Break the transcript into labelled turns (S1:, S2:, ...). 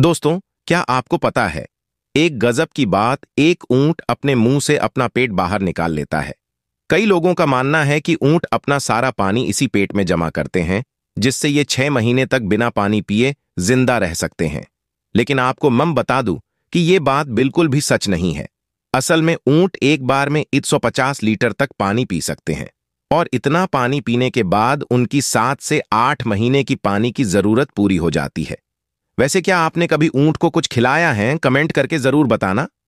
S1: दोस्तों क्या आपको पता है एक गजब की बात एक ऊंट अपने मुंह से अपना पेट बाहर निकाल लेता है कई लोगों का मानना है कि ऊंट अपना सारा पानी इसी पेट में जमा करते हैं जिससे ये छह महीने तक बिना पानी पिए जिंदा रह सकते हैं लेकिन आपको मम बता दूं कि ये बात बिल्कुल भी सच नहीं है असल में ऊंट एक बार में 150 लीटर तक पानी पी सकते हैं और इतना पानी पीने के बाद उनकी सात से आठ महीने की पानी की जरूरत पूरी हो जाती है वैसे क्या आपने कभी ऊंट को कुछ खिलाया है कमेंट करके जरूर बताना